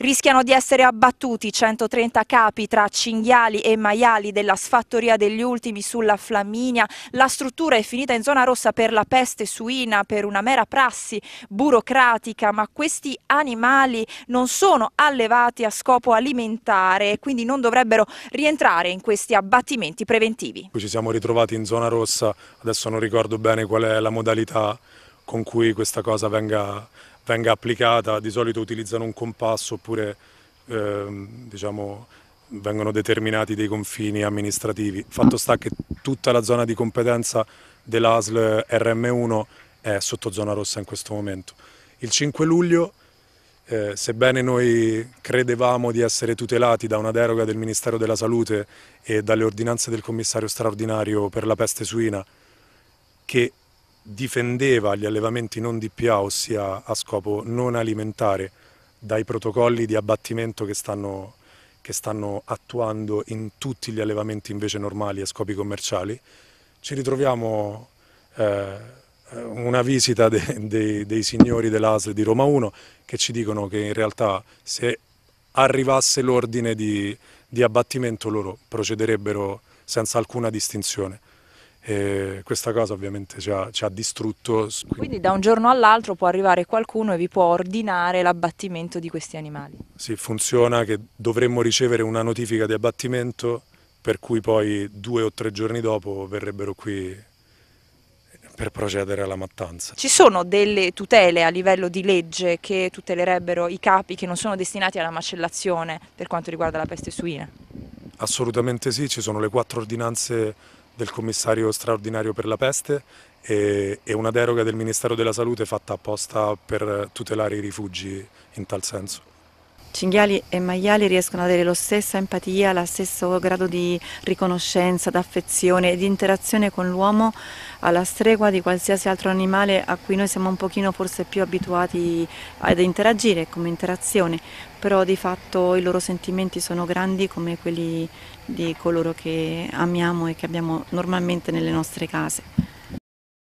Rischiano di essere abbattuti 130 capi tra cinghiali e maiali della sfattoria degli ultimi sulla Flaminia. La struttura è finita in zona rossa per la peste suina, per una mera prassi burocratica, ma questi animali non sono allevati a scopo alimentare e quindi non dovrebbero rientrare in questi abbattimenti preventivi. Qui Ci siamo ritrovati in zona rossa, adesso non ricordo bene qual è la modalità con cui questa cosa venga venga applicata, di solito utilizzano un compasso oppure eh, diciamo, vengono determinati dei confini amministrativi. Fatto sta che tutta la zona di competenza dell'ASL RM1 è sotto zona rossa in questo momento. Il 5 luglio, eh, sebbene noi credevamo di essere tutelati da una deroga del Ministero della Salute e dalle ordinanze del commissario straordinario per la peste suina, che difendeva gli allevamenti non DPA, ossia a scopo non alimentare, dai protocolli di abbattimento che stanno, che stanno attuando in tutti gli allevamenti invece normali a scopi commerciali, ci ritroviamo eh, una visita de, de, dei signori dell'ASL di Roma 1 che ci dicono che in realtà se arrivasse l'ordine di, di abbattimento loro procederebbero senza alcuna distinzione. E questa cosa ovviamente ci ha, ci ha distrutto. Quindi da un giorno all'altro può arrivare qualcuno e vi può ordinare l'abbattimento di questi animali? Sì, funziona che dovremmo ricevere una notifica di abbattimento per cui poi due o tre giorni dopo verrebbero qui per procedere alla mattanza. Ci sono delle tutele a livello di legge che tutelerebbero i capi che non sono destinati alla macellazione per quanto riguarda la peste suina? Assolutamente sì, ci sono le quattro ordinanze del commissario straordinario per la peste e, e una deroga del Ministero della Salute fatta apposta per tutelare i rifugi in tal senso cinghiali e maiali riescono ad avere la stessa empatia, lo stesso grado di riconoscenza, d'affezione e di interazione con l'uomo alla stregua di qualsiasi altro animale a cui noi siamo un pochino forse più abituati ad interagire come interazione, però di fatto i loro sentimenti sono grandi come quelli di coloro che amiamo e che abbiamo normalmente nelle nostre case.